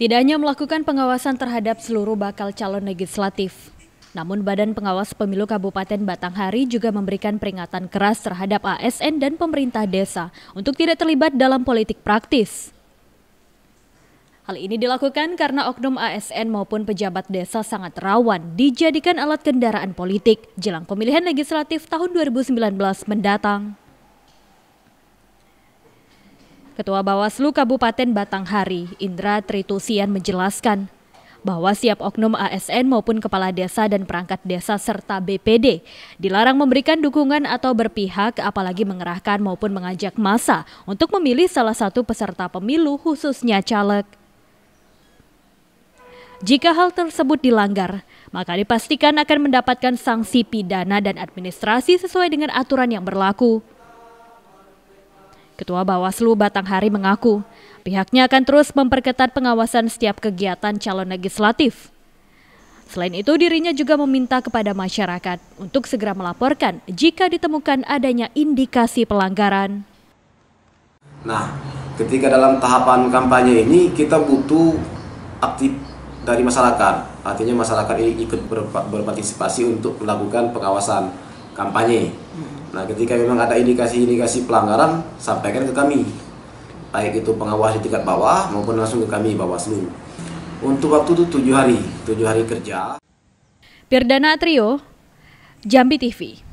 tidak hanya melakukan pengawasan terhadap seluruh bakal calon legislatif, namun Badan Pengawas Pemilu Kabupaten Batanghari juga memberikan peringatan keras terhadap ASN dan pemerintah desa untuk tidak terlibat dalam politik praktis. Hal ini dilakukan karena oknum ASN maupun pejabat desa sangat rawan dijadikan alat kendaraan politik jelang pemilihan legislatif tahun 2019 mendatang. Ketua Bawaslu Kabupaten Batanghari, Indra Tritusian menjelaskan bahwa siap oknum ASN maupun kepala desa dan perangkat desa serta BPD dilarang memberikan dukungan atau berpihak apalagi mengerahkan maupun mengajak massa untuk memilih salah satu peserta pemilu khususnya caleg. Jika hal tersebut dilanggar, maka dipastikan akan mendapatkan sanksi pidana dan administrasi sesuai dengan aturan yang berlaku. Ketua Bawaslu Batanghari mengaku pihaknya akan terus memperketat pengawasan setiap kegiatan calon legislatif. Selain itu, dirinya juga meminta kepada masyarakat untuk segera melaporkan jika ditemukan adanya indikasi pelanggaran. Nah, ketika dalam tahapan kampanye ini kita butuh aktif dari masyarakat. Artinya masyarakat ini ikut berpartisipasi untuk melakukan pengawasan kampanye. Hmm. Nah, ketika memang ada indikasi-indikasi pelanggaran, sampaikan ke kami. Baik itu pengawas di tingkat bawah maupun langsung ke kami Bawaslu. Untuk waktu itu tujuh hari, tujuh hari kerja. Pirdana Trio, Jambi TV.